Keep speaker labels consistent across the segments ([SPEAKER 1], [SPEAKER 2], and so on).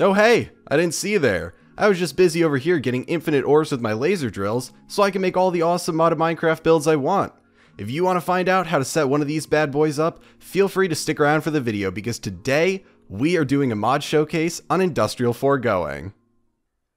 [SPEAKER 1] Oh hey, I didn't see you there. I was just busy over here getting infinite ores with my laser drills, so I can make all the awesome modded Minecraft builds I want. If you want to find out how to set one of these bad boys up, feel free to stick around for the video because today, we are doing a mod showcase on Industrial Foregoing.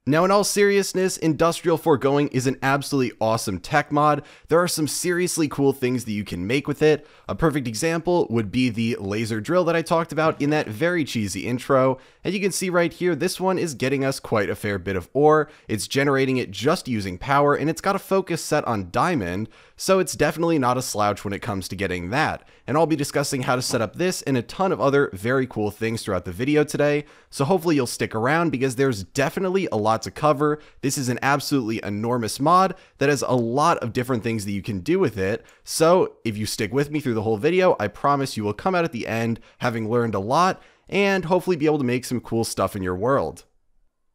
[SPEAKER 1] Now, in all seriousness, Industrial Foregoing is an absolutely awesome tech mod. There are some seriously cool things that you can make with it. A perfect example would be the laser drill that I talked about in that very cheesy intro. As you can see right here, this one is getting us quite a fair bit of ore. It's generating it just using power, and it's got a focus set on diamond, so it's definitely not a slouch when it comes to getting that. And I'll be discussing how to set up this and a ton of other very cool things throughout the video today, so hopefully you'll stick around because there's definitely a lot lot to cover. This is an absolutely enormous mod that has a lot of different things that you can do with it. So if you stick with me through the whole video, I promise you will come out at the end having learned a lot and hopefully be able to make some cool stuff in your world.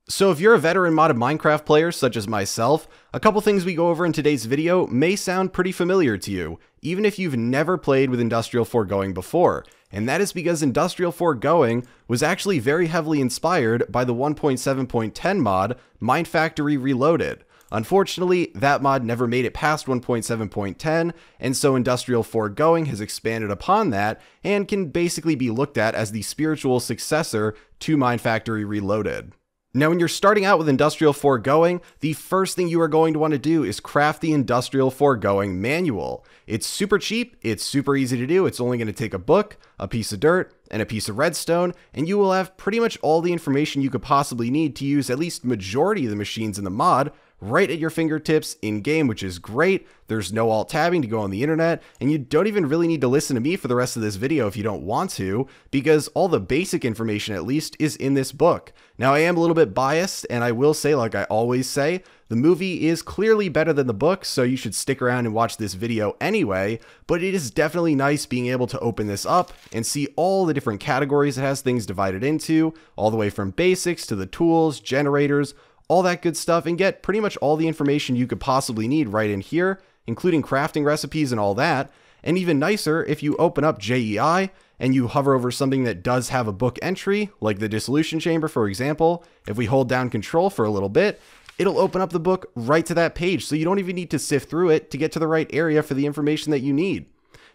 [SPEAKER 1] So if you're a veteran modded Minecraft player such as myself, a couple things we go over in today's video may sound pretty familiar to you, even if you've never played with Industrial Foregoing before and that is because Industrial Foregoing was actually very heavily inspired by the 1.7.10 mod, Mind Factory Reloaded. Unfortunately, that mod never made it past 1.7.10, and so Industrial Foregoing has expanded upon that and can basically be looked at as the spiritual successor to Mind Factory Reloaded. Now, when you're starting out with industrial foregoing, the first thing you are going to want to do is craft the industrial foregoing manual. It's super cheap, it's super easy to do, it's only going to take a book, a piece of dirt, and a piece of redstone, and you will have pretty much all the information you could possibly need to use at least majority of the machines in the mod right at your fingertips in game, which is great. There's no alt tabbing to go on the internet, and you don't even really need to listen to me for the rest of this video if you don't want to, because all the basic information at least is in this book. Now, I am a little bit biased, and I will say, like I always say, the movie is clearly better than the book, so you should stick around and watch this video anyway, but it is definitely nice being able to open this up and see all the different categories it has things divided into, all the way from basics to the tools, generators, all that good stuff, and get pretty much all the information you could possibly need right in here, including crafting recipes and all that. And even nicer, if you open up JEI and you hover over something that does have a book entry, like the dissolution chamber, for example, if we hold down control for a little bit, it'll open up the book right to that page. So you don't even need to sift through it to get to the right area for the information that you need.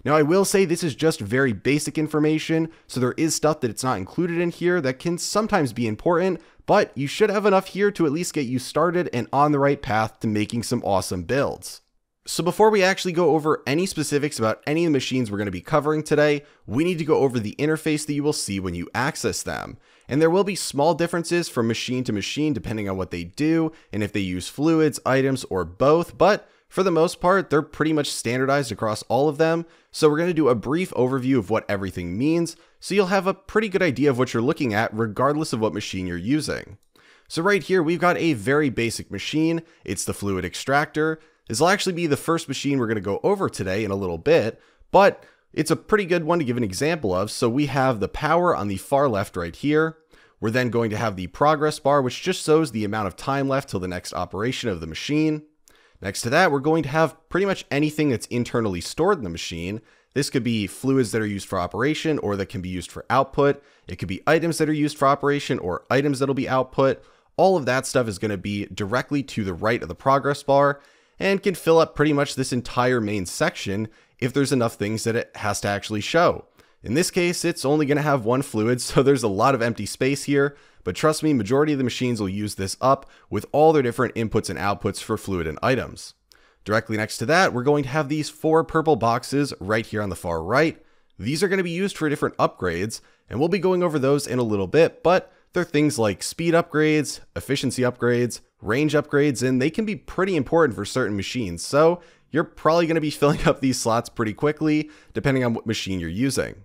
[SPEAKER 1] Now, I will say this is just very basic information, so there is stuff that it's not included in here that can sometimes be important, but you should have enough here to at least get you started and on the right path to making some awesome builds. So before we actually go over any specifics about any of the machines we're going to be covering today, we need to go over the interface that you will see when you access them. And there will be small differences from machine to machine depending on what they do and if they use fluids, items, or both, but for the most part, they're pretty much standardized across all of them, so we're going to do a brief overview of what everything means, so you'll have a pretty good idea of what you're looking at regardless of what machine you're using. So right here, we've got a very basic machine. It's the fluid extractor. This will actually be the first machine we're going to go over today in a little bit, but it's a pretty good one to give an example of. So we have the power on the far left right here. We're then going to have the progress bar, which just shows the amount of time left till the next operation of the machine. Next to that, we're going to have pretty much anything that's internally stored in the machine, this could be fluids that are used for operation or that can be used for output. It could be items that are used for operation or items that'll be output. All of that stuff is going to be directly to the right of the progress bar and can fill up pretty much this entire main section if there's enough things that it has to actually show. In this case, it's only going to have one fluid, so there's a lot of empty space here, but trust me, majority of the machines will use this up with all their different inputs and outputs for fluid and items. Directly next to that, we're going to have these four purple boxes right here on the far right. These are going to be used for different upgrades, and we'll be going over those in a little bit, but they're things like speed upgrades, efficiency upgrades, range upgrades, and they can be pretty important for certain machines, so you're probably going to be filling up these slots pretty quickly, depending on what machine you're using.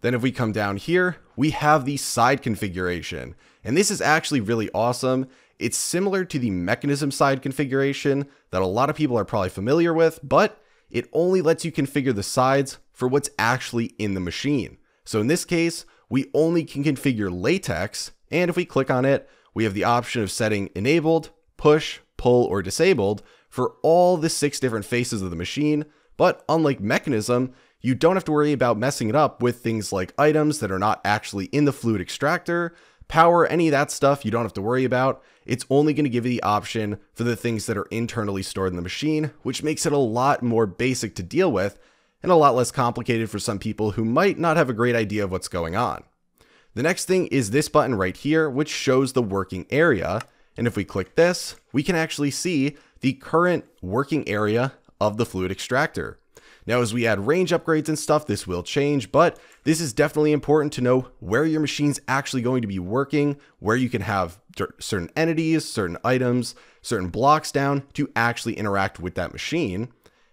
[SPEAKER 1] Then if we come down here, we have the side configuration, and this is actually really awesome. It's similar to the mechanism side configuration that a lot of people are probably familiar with, but it only lets you configure the sides for what's actually in the machine. So in this case, we only can configure latex, and if we click on it, we have the option of setting enabled, push, pull, or disabled for all the six different faces of the machine, but unlike mechanism, you don't have to worry about messing it up with things like items that are not actually in the fluid extractor, Power, any of that stuff, you don't have to worry about. It's only going to give you the option for the things that are internally stored in the machine, which makes it a lot more basic to deal with and a lot less complicated for some people who might not have a great idea of what's going on. The next thing is this button right here, which shows the working area. And if we click this, we can actually see the current working area of the fluid extractor. Now, as we add range upgrades and stuff, this will change, but this is definitely important to know where your machine's actually going to be working, where you can have certain entities, certain items, certain blocks down to actually interact with that machine.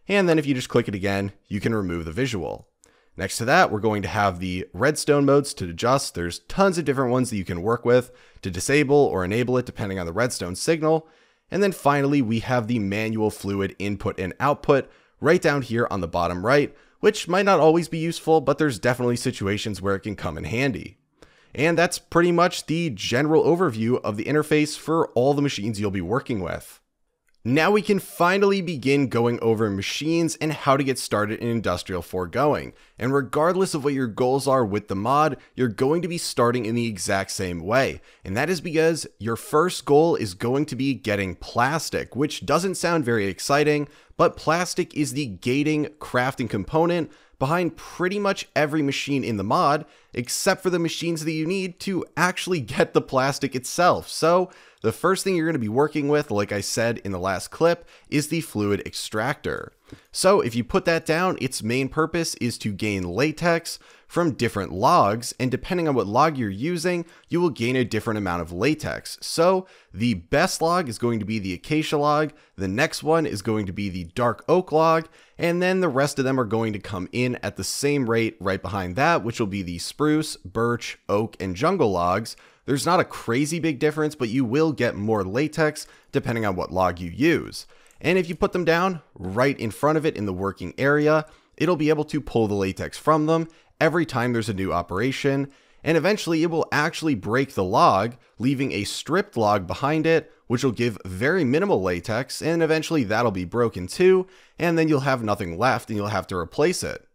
[SPEAKER 1] And then if you just click it again, you can remove the visual. Next to that, we're going to have the redstone modes to adjust. There's tons of different ones that you can work with to disable or enable it depending on the redstone signal. And then finally, we have the manual fluid input and output, right down here on the bottom right, which might not always be useful, but there's definitely situations where it can come in handy. And that's pretty much the general overview of the interface for all the machines you'll be working with. Now we can finally begin going over machines and how to get started in Industrial Foregoing. And regardless of what your goals are with the mod, you're going to be starting in the exact same way. And that is because your first goal is going to be getting plastic, which doesn't sound very exciting, but plastic is the gating crafting component behind pretty much every machine in the mod, except for the machines that you need to actually get the plastic itself. So the first thing you're going to be working with, like I said in the last clip, is the fluid extractor. So if you put that down, its main purpose is to gain latex from different logs, and depending on what log you're using, you will gain a different amount of latex. So the best log is going to be the acacia log, the next one is going to be the dark oak log, and then the rest of them are going to come in at the same rate right behind that, which will be the spruce, birch, oak, and jungle logs. There's not a crazy big difference, but you will get more latex depending on what log you use. And if you put them down right in front of it in the working area, it'll be able to pull the latex from them every time there's a new operation, and eventually it will actually break the log, leaving a stripped log behind it, which will give very minimal latex, and eventually that'll be broken too, and then you'll have nothing left and you'll have to replace it.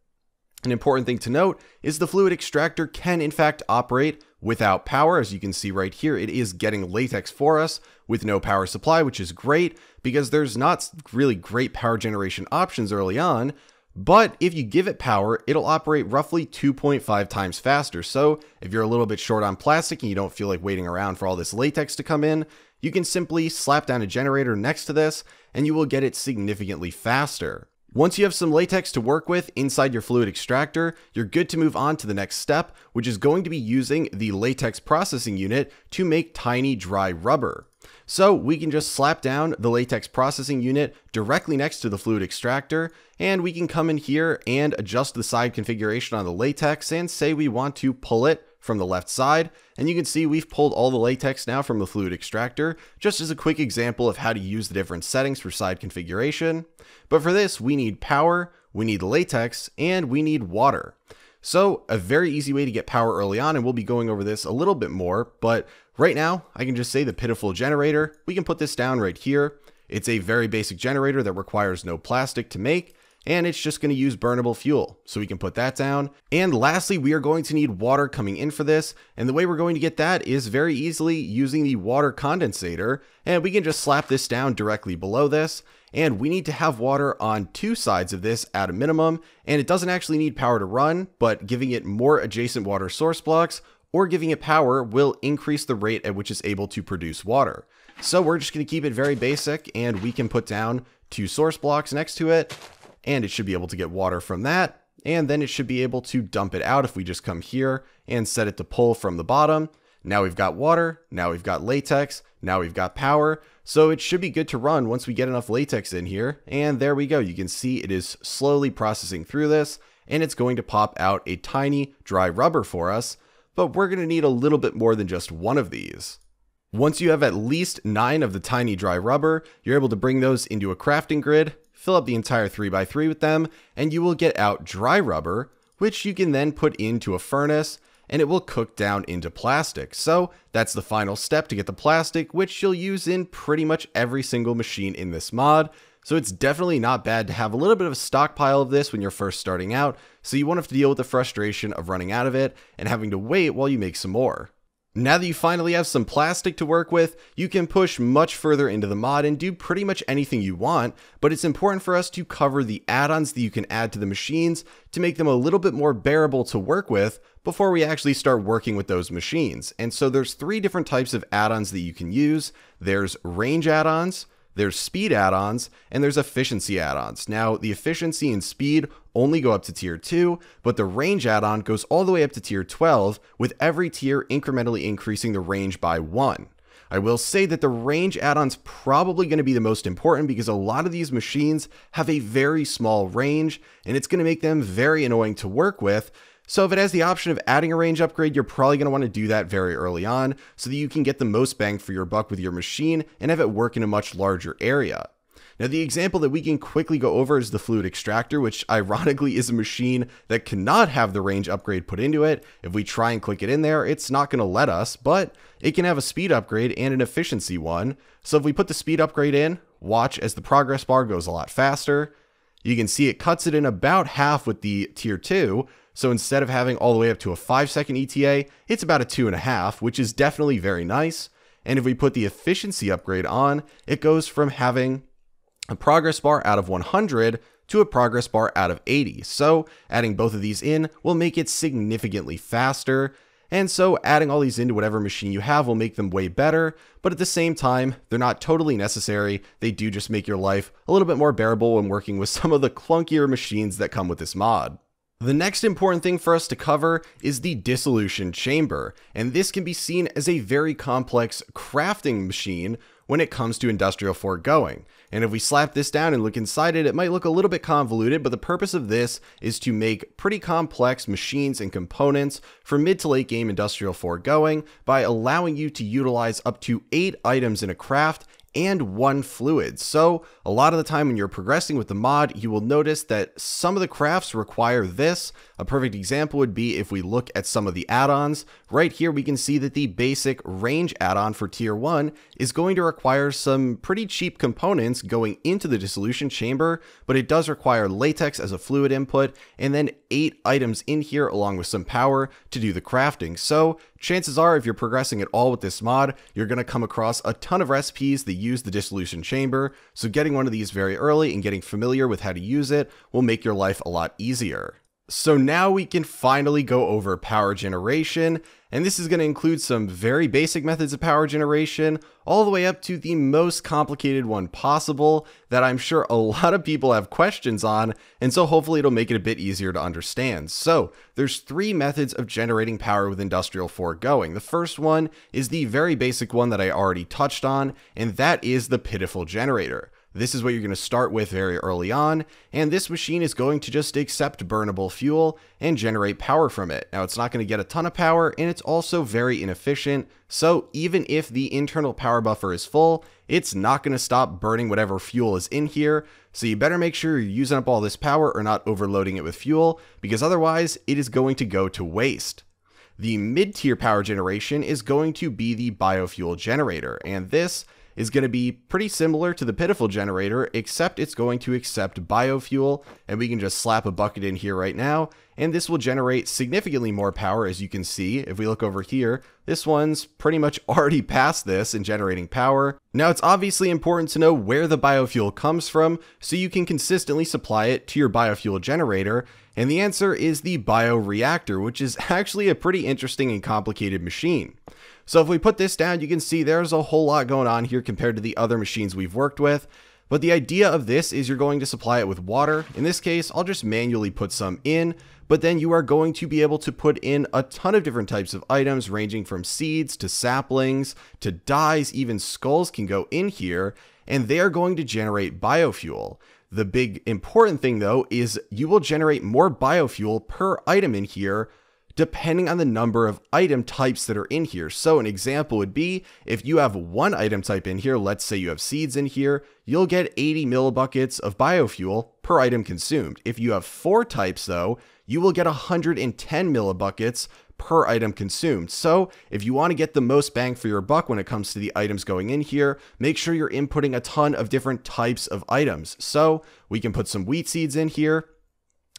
[SPEAKER 1] An important thing to note is the fluid extractor can in fact operate without power. As you can see right here, it is getting latex for us with no power supply, which is great because there's not really great power generation options early on. But if you give it power, it'll operate roughly 2.5 times faster. So if you're a little bit short on plastic and you don't feel like waiting around for all this latex to come in, you can simply slap down a generator next to this and you will get it significantly faster. Once you have some latex to work with inside your fluid extractor, you're good to move on to the next step, which is going to be using the latex processing unit to make tiny dry rubber. So we can just slap down the latex processing unit directly next to the fluid extractor, and we can come in here and adjust the side configuration on the latex and say we want to pull it from the left side, and you can see we've pulled all the latex now from the fluid extractor, just as a quick example of how to use the different settings for side configuration. But for this, we need power, we need latex, and we need water. So a very easy way to get power early on, and we'll be going over this a little bit more, but Right now, I can just say the pitiful generator. We can put this down right here. It's a very basic generator that requires no plastic to make, and it's just going to use burnable fuel. So we can put that down. And lastly, we are going to need water coming in for this. And the way we're going to get that is very easily using the water condensator. And we can just slap this down directly below this. And we need to have water on two sides of this at a minimum. And it doesn't actually need power to run, but giving it more adjacent water source blocks or giving it power will increase the rate at which it's able to produce water. So we're just going to keep it very basic and we can put down two source blocks next to it and it should be able to get water from that. And then it should be able to dump it out if we just come here and set it to pull from the bottom. Now we've got water, now we've got latex, now we've got power. So it should be good to run once we get enough latex in here. And there we go. You can see it is slowly processing through this and it's going to pop out a tiny dry rubber for us but we're going to need a little bit more than just one of these. Once you have at least 9 of the tiny dry rubber, you're able to bring those into a crafting grid, fill up the entire 3x3 with them, and you will get out dry rubber, which you can then put into a furnace, and it will cook down into plastic. So that's the final step to get the plastic, which you'll use in pretty much every single machine in this mod, so it's definitely not bad to have a little bit of a stockpile of this when you're first starting out, so you won't have to deal with the frustration of running out of it and having to wait while you make some more. Now that you finally have some plastic to work with, you can push much further into the mod and do pretty much anything you want, but it's important for us to cover the add-ons that you can add to the machines to make them a little bit more bearable to work with before we actually start working with those machines. And so there's three different types of add-ons that you can use. There's range add-ons, there's speed add-ons, and there's efficiency add-ons. Now, the efficiency and speed only go up to tier 2, but the range add-on goes all the way up to tier 12, with every tier incrementally increasing the range by 1. I will say that the range add-on's probably going to be the most important because a lot of these machines have a very small range and it's going to make them very annoying to work with, so if it has the option of adding a range upgrade, you're probably going to want to do that very early on so that you can get the most bang for your buck with your machine and have it work in a much larger area. Now, the example that we can quickly go over is the fluid extractor, which ironically is a machine that cannot have the range upgrade put into it. If we try and click it in there, it's not going to let us, but it can have a speed upgrade and an efficiency one. So if we put the speed upgrade in, watch as the progress bar goes a lot faster. You can see it cuts it in about half with the tier two, so instead of having all the way up to a 5 second ETA, it's about a 2.5, which is definitely very nice. And if we put the efficiency upgrade on, it goes from having a progress bar out of 100 to a progress bar out of 80. So adding both of these in will make it significantly faster. And so adding all these into whatever machine you have will make them way better, but at the same time, they're not totally necessary. They do just make your life a little bit more bearable when working with some of the clunkier machines that come with this mod. The next important thing for us to cover is the dissolution chamber, and this can be seen as a very complex crafting machine when it comes to industrial foregoing. And if we slap this down and look inside it, it might look a little bit convoluted, but the purpose of this is to make pretty complex machines and components for mid to late game industrial foregoing by allowing you to utilize up to eight items in a craft and one fluid. So a lot of the time when you're progressing with the mod, you will notice that some of the crafts require this, a perfect example would be if we look at some of the add-ons. Right here, we can see that the basic range add-on for tier one is going to require some pretty cheap components going into the dissolution chamber, but it does require latex as a fluid input and then eight items in here along with some power to do the crafting. So chances are if you're progressing at all with this mod, you're going to come across a ton of recipes that use the dissolution chamber. So getting one of these very early and getting familiar with how to use it will make your life a lot easier. So now we can finally go over power generation, and this is going to include some very basic methods of power generation, all the way up to the most complicated one possible that I'm sure a lot of people have questions on, and so hopefully it'll make it a bit easier to understand. So there's three methods of generating power with industrial going. The first one is the very basic one that I already touched on, and that is the pitiful generator. This is what you're going to start with very early on, and this machine is going to just accept burnable fuel and generate power from it. Now, it's not going to get a ton of power, and it's also very inefficient, so even if the internal power buffer is full, it's not going to stop burning whatever fuel is in here, so you better make sure you're using up all this power or not overloading it with fuel, because otherwise it is going to go to waste. The mid-tier power generation is going to be the biofuel generator, and this is going to be pretty similar to the pitiful generator, except it's going to accept biofuel, and we can just slap a bucket in here right now, and this will generate significantly more power as you can see. If we look over here, this one's pretty much already past this in generating power. Now it's obviously important to know where the biofuel comes from so you can consistently supply it to your biofuel generator, and the answer is the bioreactor, which is actually a pretty interesting and complicated machine. So if we put this down, you can see there's a whole lot going on here compared to the other machines we've worked with. But the idea of this is you're going to supply it with water. In this case, I'll just manually put some in, but then you are going to be able to put in a ton of different types of items ranging from seeds to saplings to dyes, even skulls can go in here, and they are going to generate biofuel. The big important thing though is you will generate more biofuel per item in here depending on the number of item types that are in here. So an example would be if you have one item type in here, let's say you have seeds in here, you'll get 80 millibuckets of biofuel per item consumed. If you have four types though, you will get 110 millibuckets per item consumed. So if you want to get the most bang for your buck when it comes to the items going in here, make sure you're inputting a ton of different types of items. So we can put some wheat seeds in here,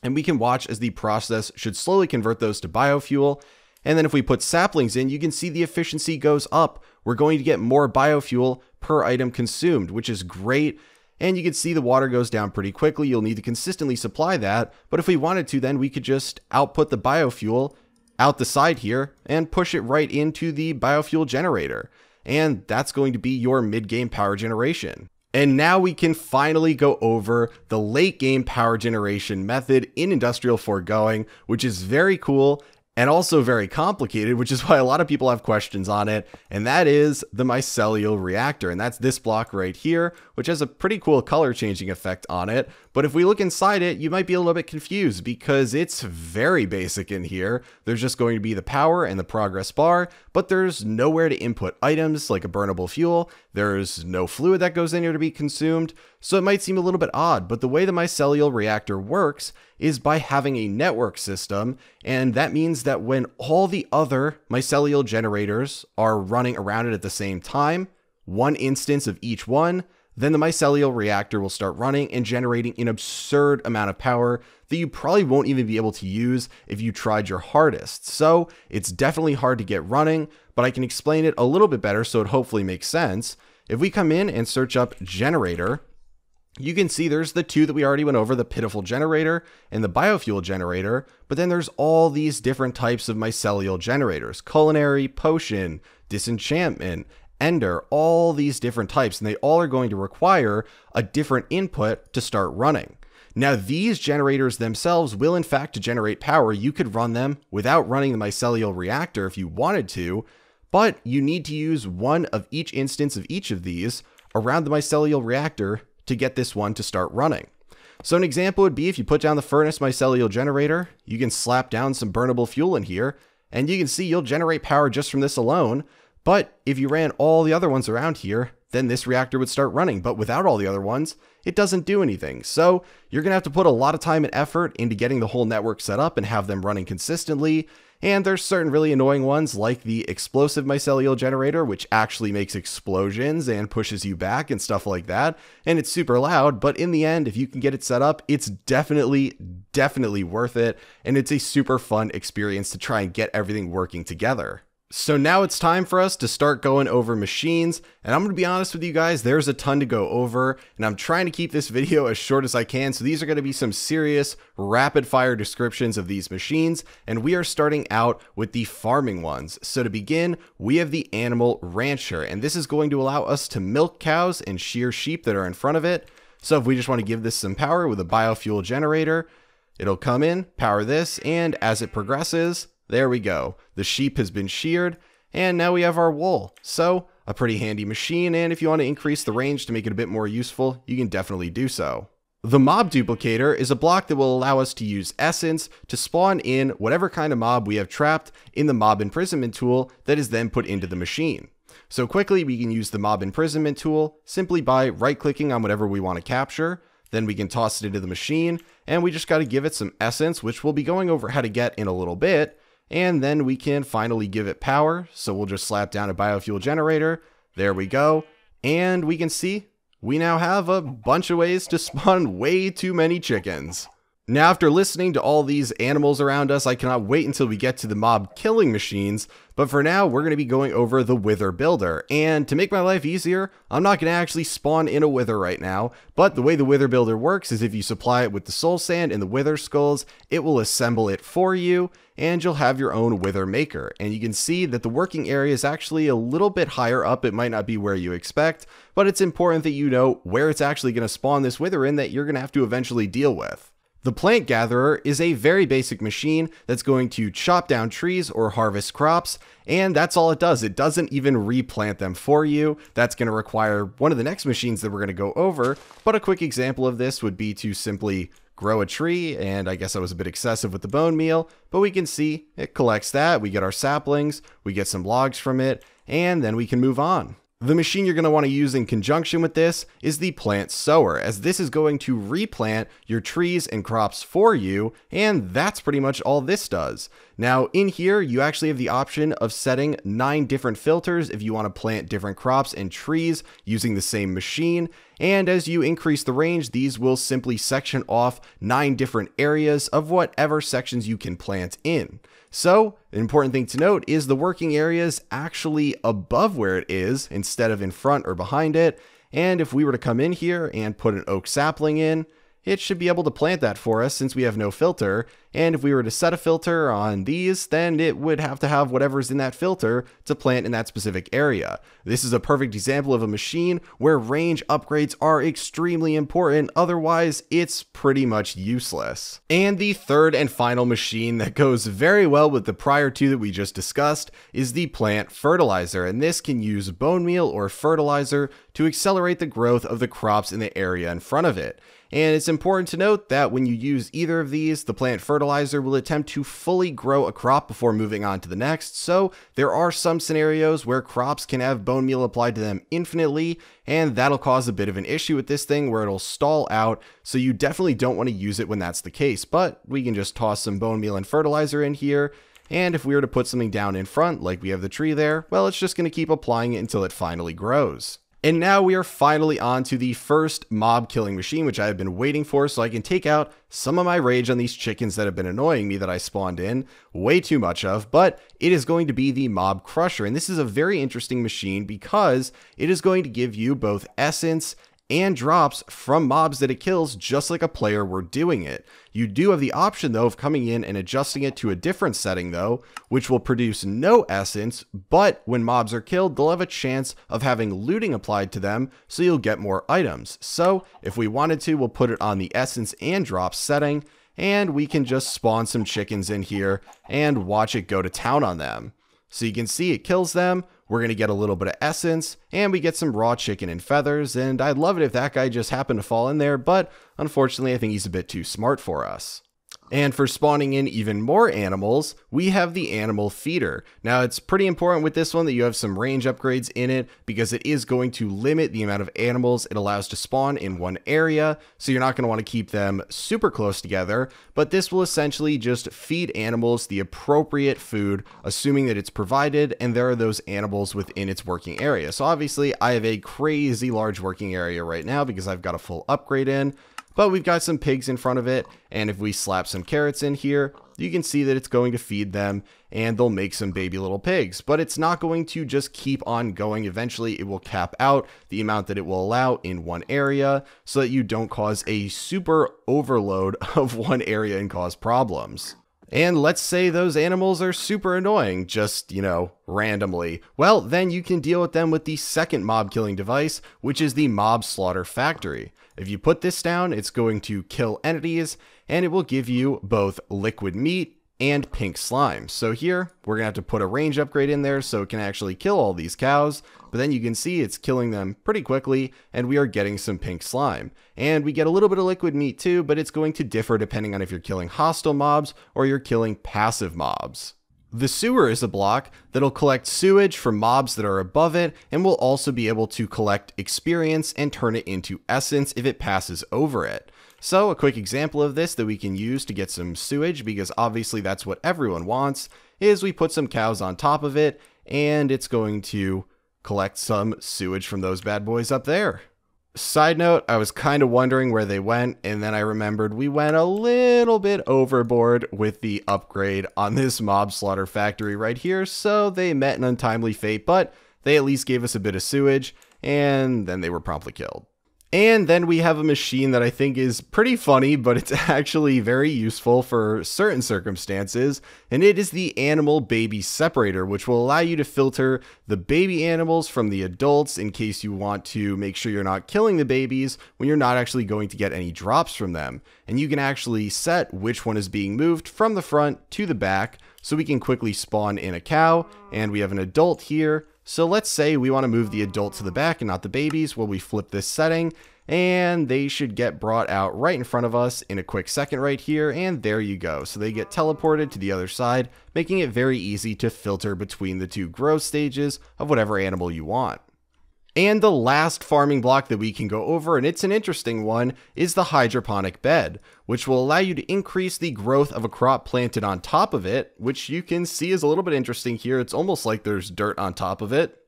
[SPEAKER 1] and we can watch as the process should slowly convert those to biofuel. And then if we put saplings in, you can see the efficiency goes up. We're going to get more biofuel per item consumed, which is great. And you can see the water goes down pretty quickly. You'll need to consistently supply that. But if we wanted to, then we could just output the biofuel out the side here and push it right into the biofuel generator. And that's going to be your mid-game power generation. And now we can finally go over the late game power generation method in industrial foregoing, which is very cool and also very complicated, which is why a lot of people have questions on it. And that is the mycelial reactor. And that's this block right here, which has a pretty cool color changing effect on it. But if we look inside it, you might be a little bit confused because it's very basic in here. There's just going to be the power and the progress bar, but there's nowhere to input items like a burnable fuel. There's no fluid that goes in here to be consumed. So it might seem a little bit odd, but the way the mycelial reactor works is by having a network system, and that means that when all the other mycelial generators are running around it at the same time, one instance of each one then the mycelial reactor will start running and generating an absurd amount of power that you probably won't even be able to use if you tried your hardest. So it's definitely hard to get running, but I can explain it a little bit better so it hopefully makes sense. If we come in and search up generator, you can see there's the two that we already went over the pitiful generator and the biofuel generator, but then there's all these different types of mycelial generators culinary, potion, disenchantment, Ender, all these different types, and they all are going to require a different input to start running. Now, these generators themselves will in fact generate power. You could run them without running the mycelial reactor if you wanted to, but you need to use one of each instance of each of these around the mycelial reactor to get this one to start running. So an example would be if you put down the furnace mycelial generator, you can slap down some burnable fuel in here, and you can see you'll generate power just from this alone, but if you ran all the other ones around here, then this reactor would start running, but without all the other ones, it doesn't do anything. So you're gonna have to put a lot of time and effort into getting the whole network set up and have them running consistently. And there's certain really annoying ones like the explosive mycelial generator, which actually makes explosions and pushes you back and stuff like that. And it's super loud, but in the end, if you can get it set up, it's definitely, definitely worth it. And it's a super fun experience to try and get everything working together. So now it's time for us to start going over machines. And I'm going to be honest with you guys, there's a ton to go over. And I'm trying to keep this video as short as I can. So these are going to be some serious rapid fire descriptions of these machines. And we are starting out with the farming ones. So to begin, we have the animal rancher. And this is going to allow us to milk cows and shear sheep that are in front of it. So if we just want to give this some power with a biofuel generator, it'll come in, power this. And as it progresses, there we go. The sheep has been sheared, and now we have our wool. So, a pretty handy machine, and if you want to increase the range to make it a bit more useful, you can definitely do so. The mob duplicator is a block that will allow us to use essence to spawn in whatever kind of mob we have trapped in the mob imprisonment tool that is then put into the machine. So quickly we can use the mob imprisonment tool simply by right clicking on whatever we want to capture, then we can toss it into the machine, and we just got to give it some essence, which we'll be going over how to get in a little bit, and then we can finally give it power. So we'll just slap down a biofuel generator. There we go. And we can see we now have a bunch of ways to spawn way too many chickens. Now, after listening to all these animals around us, I cannot wait until we get to the mob killing machines, but for now, we're going to be going over the Wither Builder. And to make my life easier, I'm not going to actually spawn in a Wither right now, but the way the Wither Builder works is if you supply it with the Soul Sand and the Wither Skulls, it will assemble it for you, and you'll have your own Wither Maker. And you can see that the working area is actually a little bit higher up, it might not be where you expect, but it's important that you know where it's actually going to spawn this Wither in that you're going to have to eventually deal with. The plant gatherer is a very basic machine that's going to chop down trees or harvest crops, and that's all it does. It doesn't even replant them for you. That's going to require one of the next machines that we're going to go over, but a quick example of this would be to simply grow a tree, and I guess I was a bit excessive with the bone meal, but we can see it collects that, we get our saplings, we get some logs from it, and then we can move on. The machine you're going to want to use in conjunction with this is the plant sower, as this is going to replant your trees and crops for you, and that's pretty much all this does. Now in here, you actually have the option of setting nine different filters if you want to plant different crops and trees using the same machine, and as you increase the range, these will simply section off nine different areas of whatever sections you can plant in. So, an important thing to note is the working area is actually above where it is instead of in front or behind it. And if we were to come in here and put an oak sapling in, it should be able to plant that for us since we have no filter. And if we were to set a filter on these, then it would have to have whatever's in that filter to plant in that specific area. This is a perfect example of a machine where range upgrades are extremely important, otherwise it's pretty much useless. And the third and final machine that goes very well with the prior two that we just discussed is the plant fertilizer, and this can use bone meal or fertilizer to accelerate the growth of the crops in the area in front of it. And it's important to note that when you use either of these, the plant fertilizer will attempt to fully grow a crop before moving on to the next, so there are some scenarios where crops can have bone meal applied to them infinitely, and that'll cause a bit of an issue with this thing where it'll stall out, so you definitely don't want to use it when that's the case, but we can just toss some bone meal and fertilizer in here, and if we were to put something down in front, like we have the tree there, well, it's just going to keep applying it until it finally grows. And now we are finally on to the first mob killing machine, which I have been waiting for so I can take out some of my rage on these chickens that have been annoying me that I spawned in way too much of, but it is going to be the Mob Crusher. And this is a very interesting machine because it is going to give you both essence and drops from mobs that it kills just like a player were doing it. You do have the option though of coming in and adjusting it to a different setting though, which will produce no essence, but when mobs are killed, they'll have a chance of having looting applied to them, so you'll get more items. So if we wanted to, we'll put it on the essence and drops setting, and we can just spawn some chickens in here and watch it go to town on them. So you can see it kills them, we're going to get a little bit of essence, and we get some raw chicken and feathers, and I'd love it if that guy just happened to fall in there, but unfortunately, I think he's a bit too smart for us. And for spawning in even more animals, we have the animal feeder. Now it's pretty important with this one that you have some range upgrades in it because it is going to limit the amount of animals it allows to spawn in one area. So you're not going to want to keep them super close together, but this will essentially just feed animals the appropriate food, assuming that it's provided and there are those animals within its working area. So obviously I have a crazy large working area right now because I've got a full upgrade in. But we've got some pigs in front of it, and if we slap some carrots in here, you can see that it's going to feed them and they'll make some baby little pigs. But it's not going to just keep on going. Eventually, it will cap out the amount that it will allow in one area so that you don't cause a super overload of one area and cause problems. And let's say those animals are super annoying, just, you know, randomly. Well, then you can deal with them with the second mob killing device, which is the Mob Slaughter Factory. If you put this down, it's going to kill entities, and it will give you both liquid meat and pink slime. So here, we're going to have to put a range upgrade in there so it can actually kill all these cows, but then you can see it's killing them pretty quickly, and we are getting some pink slime. And we get a little bit of liquid meat too, but it's going to differ depending on if you're killing hostile mobs or you're killing passive mobs. The sewer is a block that'll collect sewage from mobs that are above it and will also be able to collect experience and turn it into essence if it passes over it. So, a quick example of this that we can use to get some sewage, because obviously that's what everyone wants, is we put some cows on top of it and it's going to collect some sewage from those bad boys up there. Side note, I was kind of wondering where they went, and then I remembered we went a little bit overboard with the upgrade on this mob slaughter factory right here, so they met an untimely fate, but they at least gave us a bit of sewage, and then they were promptly killed. And then we have a machine that I think is pretty funny, but it's actually very useful for certain circumstances, and it is the animal baby separator, which will allow you to filter the baby animals from the adults in case you want to make sure you're not killing the babies when you're not actually going to get any drops from them. And you can actually set which one is being moved from the front to the back, so we can quickly spawn in a cow, and we have an adult here, so let's say we want to move the adult to the back and not the babies. Well, we flip this setting and they should get brought out right in front of us in a quick second right here. And there you go. So they get teleported to the other side, making it very easy to filter between the two growth stages of whatever animal you want. And the last farming block that we can go over, and it's an interesting one, is the hydroponic bed, which will allow you to increase the growth of a crop planted on top of it, which you can see is a little bit interesting here. It's almost like there's dirt on top of it,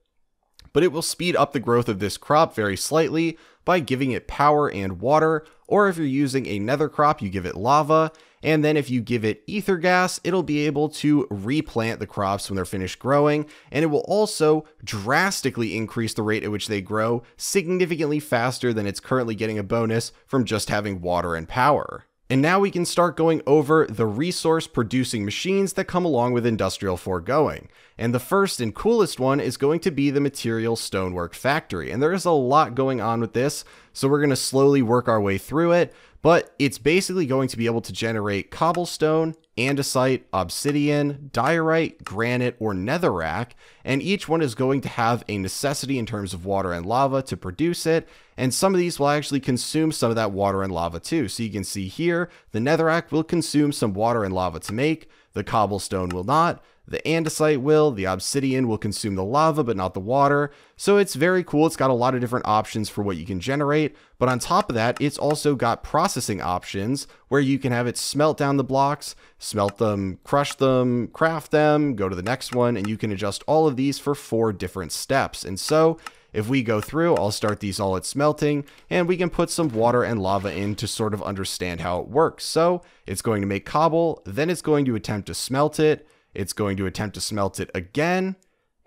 [SPEAKER 1] but it will speed up the growth of this crop very slightly by giving it power and water, or if you're using a nether crop, you give it lava, and then if you give it ether gas, it'll be able to replant the crops when they're finished growing, and it will also drastically increase the rate at which they grow significantly faster than it's currently getting a bonus from just having water and power. And now we can start going over the resource producing machines that come along with industrial foregoing. And the first and coolest one is going to be the material stonework factory. And there is a lot going on with this, so we're going to slowly work our way through it but it's basically going to be able to generate cobblestone, andesite, obsidian, diorite, granite, or netherrack, and each one is going to have a necessity in terms of water and lava to produce it, and some of these will actually consume some of that water and lava too. So you can see here, the netherrack will consume some water and lava to make, the cobblestone will not, the andesite will, the obsidian will consume the lava but not the water, so it's very cool. It's got a lot of different options for what you can generate, but on top of that, it's also got processing options where you can have it smelt down the blocks, smelt them, crush them, craft them, go to the next one, and you can adjust all of these for four different steps. And so, if we go through, I'll start these all at smelting, and we can put some water and lava in to sort of understand how it works. So it's going to make cobble, then it's going to attempt to smelt it, it's going to attempt to smelt it again,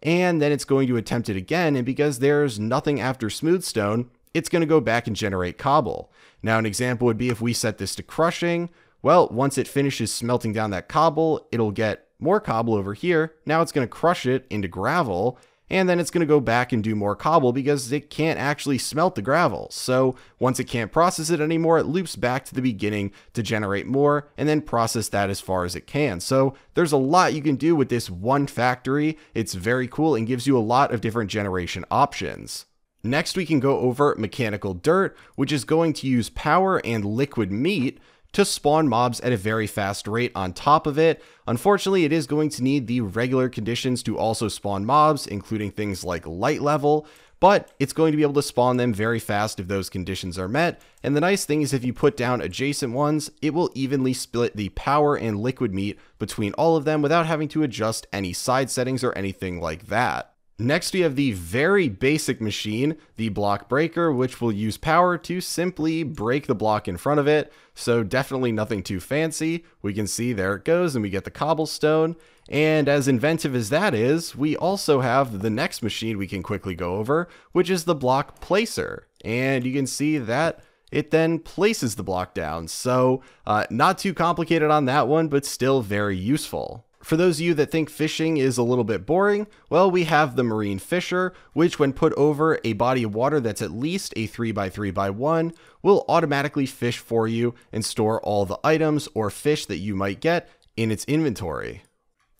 [SPEAKER 1] and then it's going to attempt it again, and because there's nothing after smooth stone, it's going to go back and generate cobble. Now, an example would be if we set this to crushing, well, once it finishes smelting down that cobble, it'll get more cobble over here. Now it's going to crush it into gravel, and then it's going to go back and do more cobble because it can't actually smelt the gravel. So once it can't process it anymore, it loops back to the beginning to generate more and then process that as far as it can. So there's a lot you can do with this one factory. It's very cool and gives you a lot of different generation options. Next, we can go over mechanical dirt, which is going to use power and liquid meat to spawn mobs at a very fast rate on top of it. Unfortunately, it is going to need the regular conditions to also spawn mobs, including things like light level, but it's going to be able to spawn them very fast if those conditions are met. And the nice thing is if you put down adjacent ones, it will evenly split the power and liquid meat between all of them without having to adjust any side settings or anything like that. Next, we have the very basic machine, the block breaker, which will use power to simply break the block in front of it. So definitely nothing too fancy. We can see there it goes and we get the cobblestone. And as inventive as that is, we also have the next machine we can quickly go over, which is the block placer. And you can see that it then places the block down. So uh, not too complicated on that one, but still very useful. For those of you that think fishing is a little bit boring, well, we have the marine fisher, which when put over a body of water that's at least a 3x3x1, will automatically fish for you and store all the items or fish that you might get in its inventory.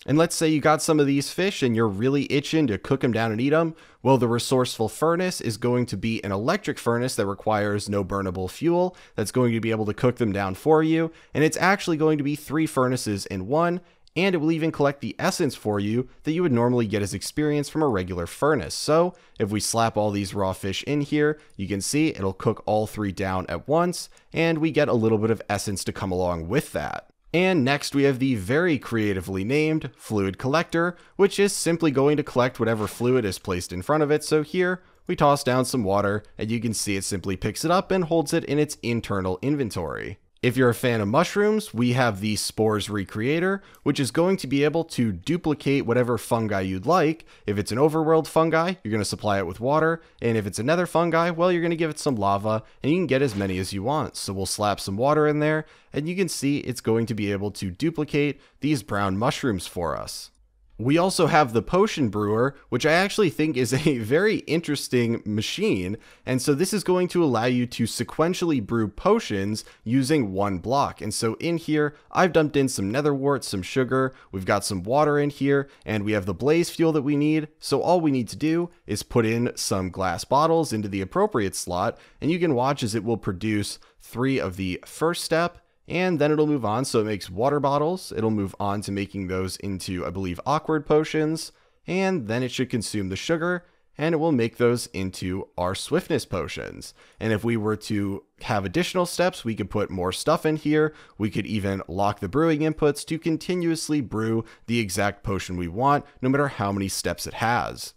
[SPEAKER 1] And let's say you got some of these fish and you're really itching to cook them down and eat them. Well, the resourceful furnace is going to be an electric furnace that requires no burnable fuel that's going to be able to cook them down for you. And it's actually going to be three furnaces in one and it will even collect the essence for you that you would normally get as experience from a regular furnace. So if we slap all these raw fish in here, you can see it'll cook all three down at once, and we get a little bit of essence to come along with that. And next we have the very creatively named Fluid Collector, which is simply going to collect whatever fluid is placed in front of it. So here we toss down some water and you can see it simply picks it up and holds it in its internal inventory. If you're a fan of mushrooms, we have the Spores Recreator, which is going to be able to duplicate whatever fungi you'd like. If it's an overworld fungi, you're going to supply it with water, and if it's another fungi, well, you're going to give it some lava, and you can get as many as you want. So we'll slap some water in there, and you can see it's going to be able to duplicate these brown mushrooms for us. We also have the potion brewer, which I actually think is a very interesting machine. And so this is going to allow you to sequentially brew potions using one block. And so in here, I've dumped in some nether wart, some sugar, we've got some water in here, and we have the blaze fuel that we need. So all we need to do is put in some glass bottles into the appropriate slot, and you can watch as it will produce three of the first step, and then it'll move on. So it makes water bottles. It'll move on to making those into, I believe, awkward potions. And then it should consume the sugar and it will make those into our swiftness potions. And if we were to have additional steps, we could put more stuff in here. We could even lock the brewing inputs to continuously brew the exact potion we want, no matter how many steps it has.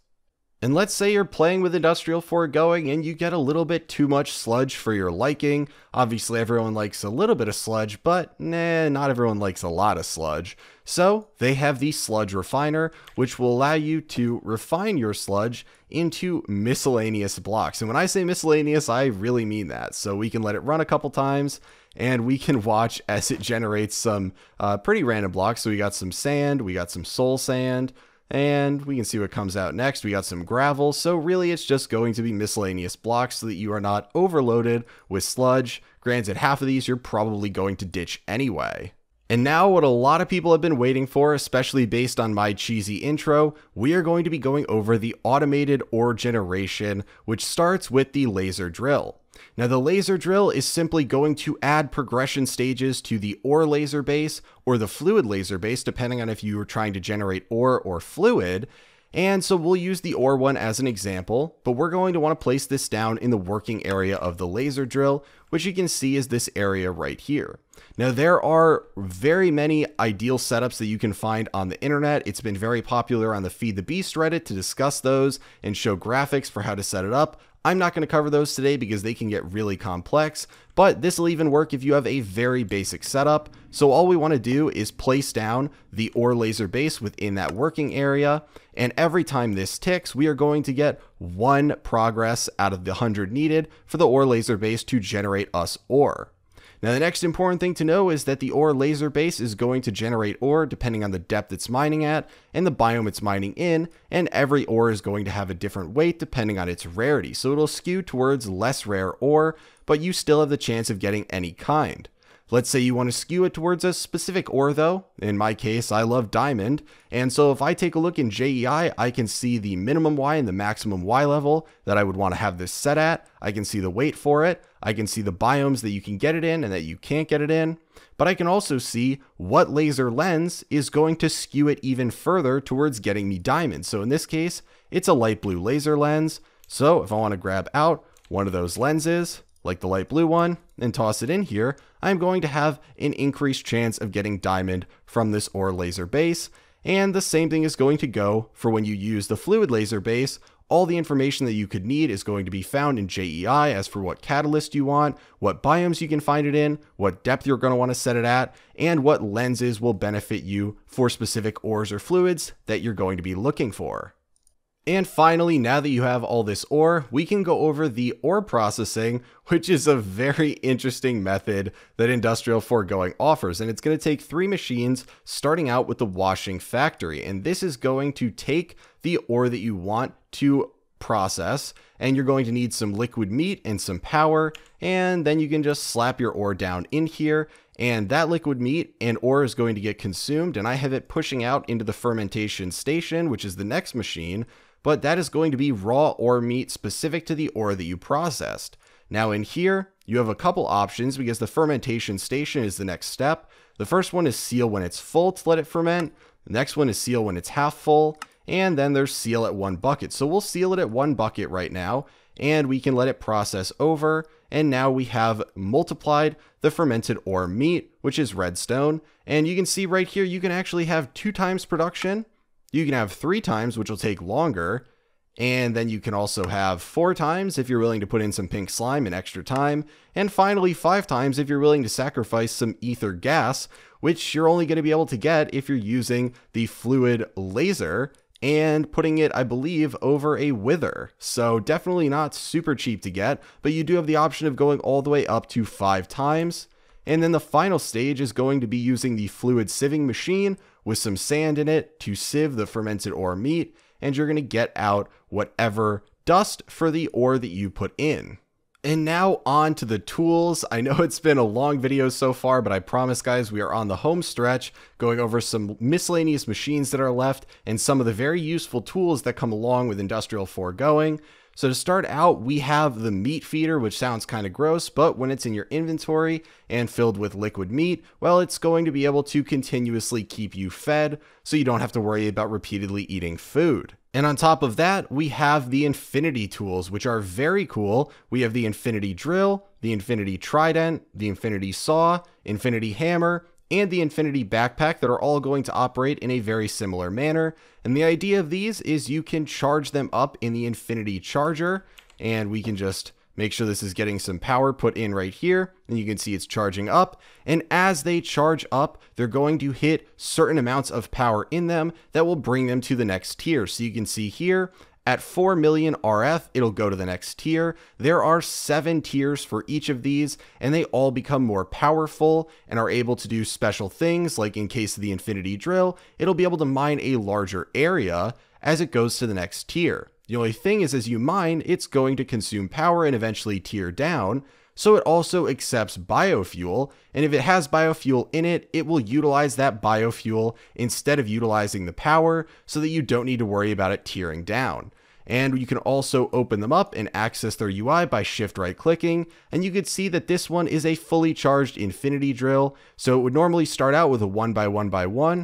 [SPEAKER 1] And let's say you're playing with industrial foregoing and you get a little bit too much sludge for your liking. Obviously, everyone likes a little bit of sludge, but nah, not everyone likes a lot of sludge. So, they have the sludge refiner, which will allow you to refine your sludge into miscellaneous blocks. And when I say miscellaneous, I really mean that. So, we can let it run a couple times and we can watch as it generates some uh, pretty random blocks. So, we got some sand, we got some soul sand and we can see what comes out next. We got some gravel, so really it's just going to be miscellaneous blocks so that you are not overloaded with sludge. Granted, half of these you're probably going to ditch anyway. And now, what a lot of people have been waiting for, especially based on my cheesy intro, we are going to be going over the automated ore generation, which starts with the laser drill. Now the laser drill is simply going to add progression stages to the ore laser base or the fluid laser base, depending on if you are trying to generate ore or fluid. And so we'll use the ore one as an example, but we're going to want to place this down in the working area of the laser drill, which you can see is this area right here. Now there are very many ideal setups that you can find on the internet. It's been very popular on the Feed the Beast Reddit to discuss those and show graphics for how to set it up. I'm not going to cover those today because they can get really complex, but this will even work if you have a very basic setup. So all we want to do is place down the ore laser base within that working area, and every time this ticks, we are going to get one progress out of the 100 needed for the ore laser base to generate us ore. Now the next important thing to know is that the ore laser base is going to generate ore depending on the depth it's mining at and the biome it's mining in, and every ore is going to have a different weight depending on its rarity, so it'll skew towards less rare ore, but you still have the chance of getting any kind. Let's say you want to skew it towards a specific ore though. In my case, I love diamond. And so if I take a look in JEI, I can see the minimum Y and the maximum Y level that I would want to have this set at. I can see the weight for it. I can see the biomes that you can get it in and that you can't get it in. But I can also see what laser lens is going to skew it even further towards getting me diamond. So in this case, it's a light blue laser lens. So if I want to grab out one of those lenses, like the light blue one, and toss it in here, I'm going to have an increased chance of getting diamond from this ore laser base. And the same thing is going to go for when you use the fluid laser base. All the information that you could need is going to be found in JEI as for what catalyst you want, what biomes you can find it in, what depth you're going to want to set it at, and what lenses will benefit you for specific ores or fluids that you're going to be looking for. And finally, now that you have all this ore, we can go over the ore processing, which is a very interesting method that Industrial Foregoing offers. And it's going to take three machines, starting out with the washing factory. And this is going to take the ore that you want to process, and you're going to need some liquid meat and some power, and then you can just slap your ore down in here, and that liquid meat and ore is going to get consumed, and I have it pushing out into the fermentation station, which is the next machine, but that is going to be raw ore meat specific to the ore that you processed. Now in here, you have a couple options because the fermentation station is the next step. The first one is seal when it's full to let it ferment. The next one is seal when it's half full. And then there's seal at one bucket. So we'll seal it at one bucket right now and we can let it process over. And now we have multiplied the fermented ore meat, which is redstone. And you can see right here, you can actually have two times production you can have three times, which will take longer. And then you can also have four times if you're willing to put in some pink slime and extra time. And finally, five times if you're willing to sacrifice some ether gas, which you're only going to be able to get if you're using the fluid laser and putting it, I believe, over a wither. So definitely not super cheap to get, but you do have the option of going all the way up to five times. And then the final stage is going to be using the fluid sieving machine, with some sand in it to sieve the fermented ore meat, and you're going to get out whatever dust for the ore that you put in. And now on to the tools. I know it's been a long video so far, but I promise guys, we are on the home stretch, going over some miscellaneous machines that are left and some of the very useful tools that come along with industrial foregoing. So to start out, we have the meat feeder, which sounds kind of gross, but when it's in your inventory and filled with liquid meat, well, it's going to be able to continuously keep you fed so you don't have to worry about repeatedly eating food. And on top of that, we have the infinity tools, which are very cool. We have the infinity drill, the infinity trident, the infinity saw, infinity hammer, and the Infinity Backpack that are all going to operate in a very similar manner. And the idea of these is you can charge them up in the Infinity Charger, and we can just make sure this is getting some power put in right here, and you can see it's charging up. And as they charge up, they're going to hit certain amounts of power in them that will bring them to the next tier. So you can see here, at 4 million RF, it'll go to the next tier. There are seven tiers for each of these, and they all become more powerful and are able to do special things, like in case of the Infinity Drill, it'll be able to mine a larger area as it goes to the next tier. The only thing is, as you mine, it's going to consume power and eventually tier down, so it also accepts biofuel, and if it has biofuel in it, it will utilize that biofuel instead of utilizing the power so that you don't need to worry about it tearing down. And you can also open them up and access their UI by shift right clicking. And you could see that this one is a fully charged infinity drill. So it would normally start out with a one by one by one,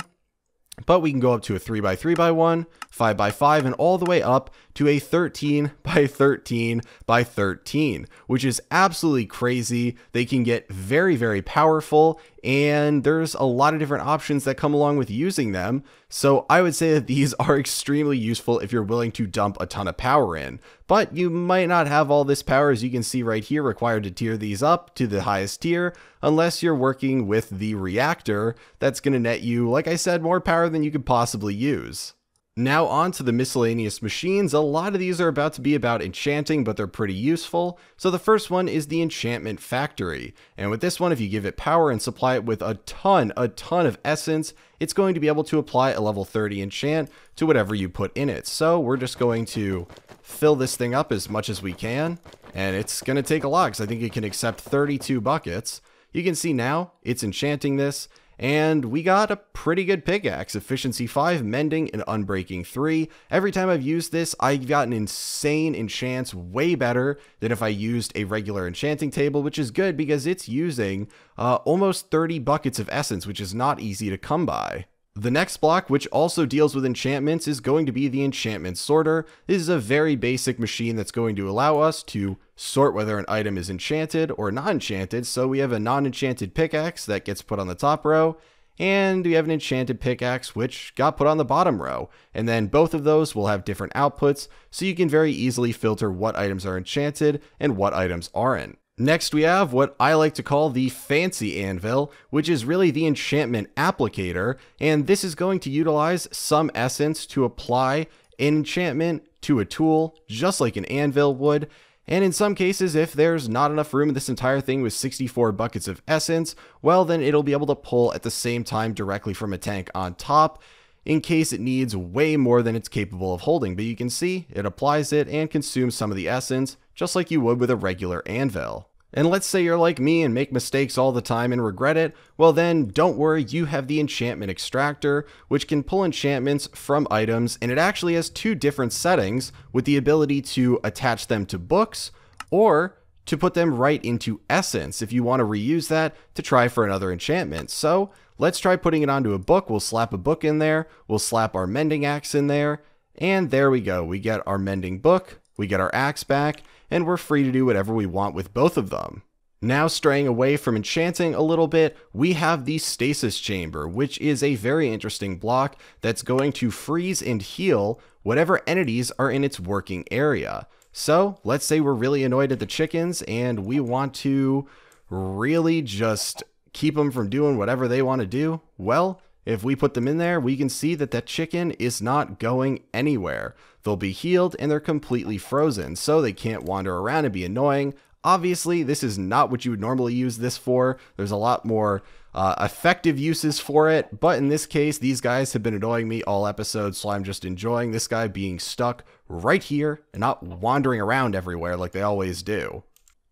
[SPEAKER 1] but we can go up to a 3 by 3 by 1, 5 by 5, and all the way up to a 13 by 13 by 13, which is absolutely crazy. They can get very, very powerful, and there's a lot of different options that come along with using them. So I would say that these are extremely useful if you're willing to dump a ton of power in. But you might not have all this power, as you can see right here, required to tier these up to the highest tier, unless you're working with the reactor that's going to net you, like I said, more power than you could possibly use. Now on to the miscellaneous machines, a lot of these are about to be about enchanting, but they're pretty useful. So the first one is the Enchantment Factory, and with this one if you give it power and supply it with a ton, a ton of essence, it's going to be able to apply a level 30 enchant to whatever you put in it. So we're just going to fill this thing up as much as we can, and it's going to take a lot because I think it can accept 32 buckets. You can see now it's enchanting this, and we got a pretty good pickaxe, efficiency 5, mending, and unbreaking 3. Every time I've used this, I've gotten insane enchants, way better than if I used a regular enchanting table, which is good because it's using uh, almost 30 buckets of essence, which is not easy to come by. The next block, which also deals with enchantments, is going to be the enchantment sorter. This is a very basic machine that's going to allow us to sort whether an item is enchanted or non-enchanted. So we have a non-enchanted pickaxe that gets put on the top row, and we have an enchanted pickaxe which got put on the bottom row. And then both of those will have different outputs, so you can very easily filter what items are enchanted and what items aren't. Next, we have what I like to call the fancy anvil, which is really the enchantment applicator, and this is going to utilize some essence to apply an enchantment to a tool, just like an anvil would, and in some cases, if there's not enough room in this entire thing with 64 buckets of essence, well then it'll be able to pull at the same time directly from a tank on top in case it needs way more than it's capable of holding, but you can see it applies it and consumes some of the essence, just like you would with a regular anvil. And let's say you're like me and make mistakes all the time and regret it, well then, don't worry, you have the Enchantment Extractor, which can pull enchantments from items, and it actually has two different settings with the ability to attach them to books or to put them right into Essence if you want to reuse that to try for another enchantment. So let's try putting it onto a book. We'll slap a book in there, we'll slap our Mending Axe in there, and there we go. We get our Mending Book, we get our Axe back, and we're free to do whatever we want with both of them. Now, straying away from enchanting a little bit, we have the Stasis Chamber, which is a very interesting block that's going to freeze and heal whatever entities are in its working area. So, let's say we're really annoyed at the chickens and we want to really just keep them from doing whatever they want to do. Well, if we put them in there, we can see that that chicken is not going anywhere. They'll be healed and they're completely frozen, so they can't wander around and be annoying. Obviously, this is not what you would normally use this for. There's a lot more uh, effective uses for it, but in this case, these guys have been annoying me all episodes, so I'm just enjoying this guy being stuck right here and not wandering around everywhere like they always do.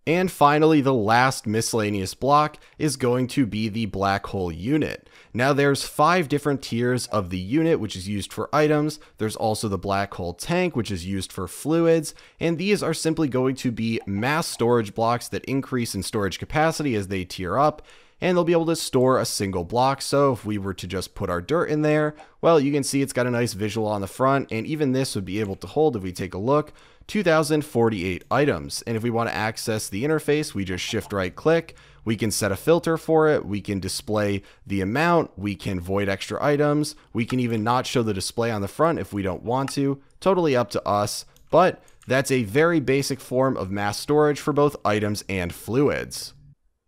[SPEAKER 1] And finally, the last miscellaneous block is going to be the black hole unit. Now there's five different tiers of the unit, which is used for items. There's also the black hole tank, which is used for fluids. And these are simply going to be mass storage blocks that increase in storage capacity as they tier up and they'll be able to store a single block. So if we were to just put our dirt in there, well, you can see it's got a nice visual on the front, and even this would be able to hold if we take a look. 2048 items. And if we want to access the interface, we just shift right click. We can set a filter for it. We can display the amount. We can void extra items. We can even not show the display on the front if we don't want to. Totally up to us. But that's a very basic form of mass storage for both items and fluids.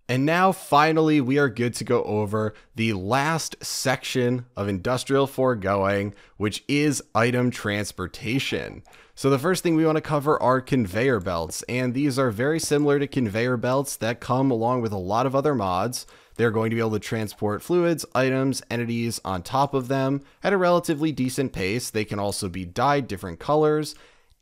[SPEAKER 1] And now finally we are good to go over the last section of industrial foregoing, which is item transportation. So the first thing we want to cover are conveyor belts, and these are very similar to conveyor belts that come along with a lot of other mods. They're going to be able to transport fluids, items, entities on top of them at a relatively decent pace. They can also be dyed different colors,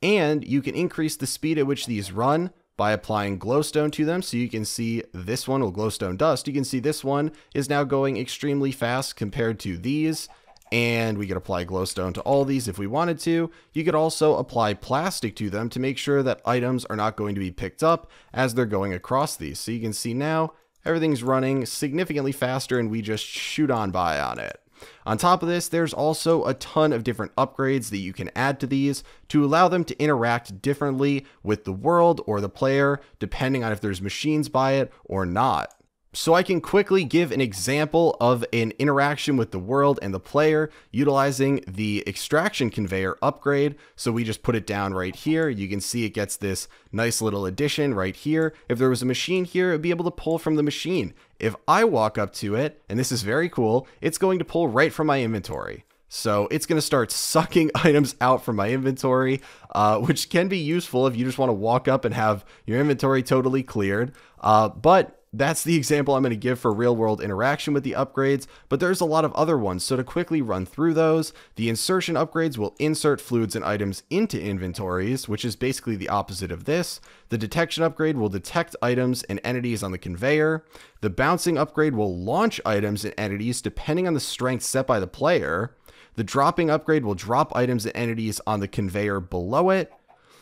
[SPEAKER 1] and you can increase the speed at which these run by applying glowstone to them. So you can see this one, well, glowstone dust, you can see this one is now going extremely fast compared to these and we could apply glowstone to all these if we wanted to. You could also apply plastic to them to make sure that items are not going to be picked up as they're going across these. So you can see now everything's running significantly faster and we just shoot on by on it. On top of this, there's also a ton of different upgrades that you can add to these to allow them to interact differently with the world or the player, depending on if there's machines by it or not. So I can quickly give an example of an interaction with the world and the player utilizing the extraction conveyor upgrade. So we just put it down right here. You can see it gets this nice little addition right here. If there was a machine here, it'd be able to pull from the machine. If I walk up to it, and this is very cool, it's going to pull right from my inventory. So it's going to start sucking items out from my inventory, uh, which can be useful if you just want to walk up and have your inventory totally cleared. Uh, but that's the example I'm going to give for real world interaction with the upgrades, but there's a lot of other ones, so to quickly run through those, the insertion upgrades will insert fluids and items into inventories, which is basically the opposite of this. The detection upgrade will detect items and entities on the conveyor. The bouncing upgrade will launch items and entities depending on the strength set by the player. The dropping upgrade will drop items and entities on the conveyor below it,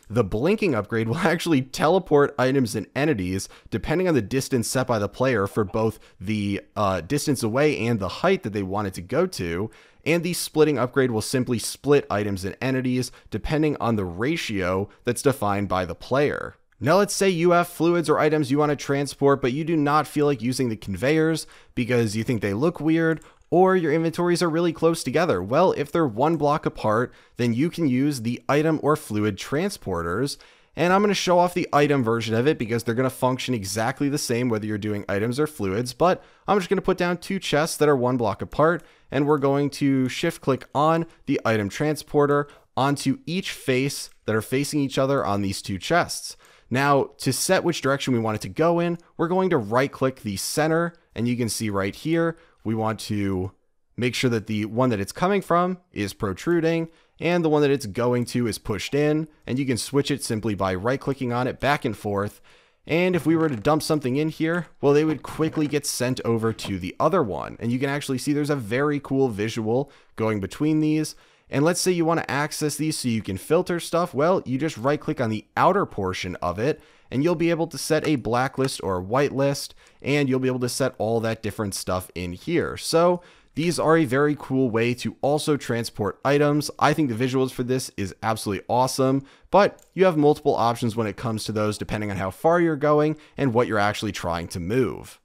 [SPEAKER 1] the blinking upgrade will actually teleport items and entities depending on the distance set by the player for both the uh, distance away and the height that they wanted to go to. And the splitting upgrade will simply split items and entities depending on the ratio that's defined by the player. Now let's say you have fluids or items you want to transport, but you do not feel like using the conveyors because you think they look weird or your inventories are really close together? Well, if they're one block apart, then you can use the item or fluid transporters. And I'm going to show off the item version of it because they're going to function exactly the same whether you're doing items or fluids. But I'm just going to put down two chests that are one block apart and we're going to shift click on the item transporter onto each face that are facing each other on these two chests. Now to set which direction we want it to go in, we're going to right click the center and you can see right here, we want to make sure that the one that it's coming from is protruding and the one that it's going to is pushed in. And you can switch it simply by right clicking on it back and forth. And if we were to dump something in here, well, they would quickly get sent over to the other one. And you can actually see there's a very cool visual going between these. And let's say you want to access these so you can filter stuff. Well, you just right click on the outer portion of it and you'll be able to set a blacklist or a whitelist, and you'll be able to set all that different stuff in here. So these are a very cool way to also transport items. I think the visuals for this is absolutely awesome, but you have multiple options when it comes to those depending on how far you're going and what you're actually trying to move.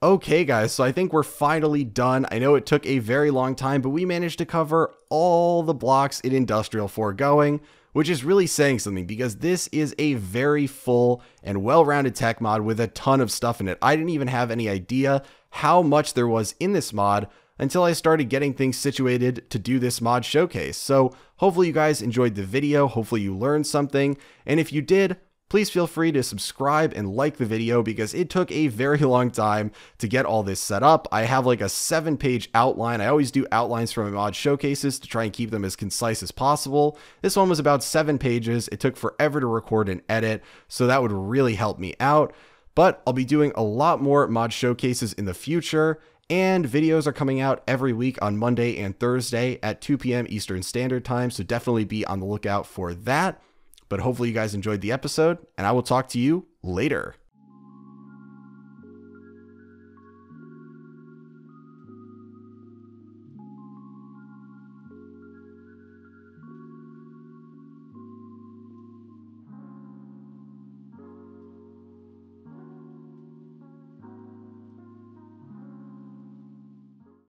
[SPEAKER 1] Okay guys, so I think we're finally done. I know it took a very long time, but we managed to cover all the blocks in Industrial Foregoing which is really saying something because this is a very full and well-rounded tech mod with a ton of stuff in it. I didn't even have any idea how much there was in this mod until I started getting things situated to do this mod showcase. So hopefully you guys enjoyed the video, hopefully you learned something, and if you did, Please feel free to subscribe and like the video because it took a very long time to get all this set up. I have like a seven page outline. I always do outlines for my mod showcases to try and keep them as concise as possible. This one was about seven pages. It took forever to record and edit, so that would really help me out. But I'll be doing a lot more mod showcases in the future, and videos are coming out every week on Monday and Thursday at 2 p.m. Eastern Standard Time, so definitely be on the lookout for that. But hopefully, you guys enjoyed the episode, and I will talk to you later.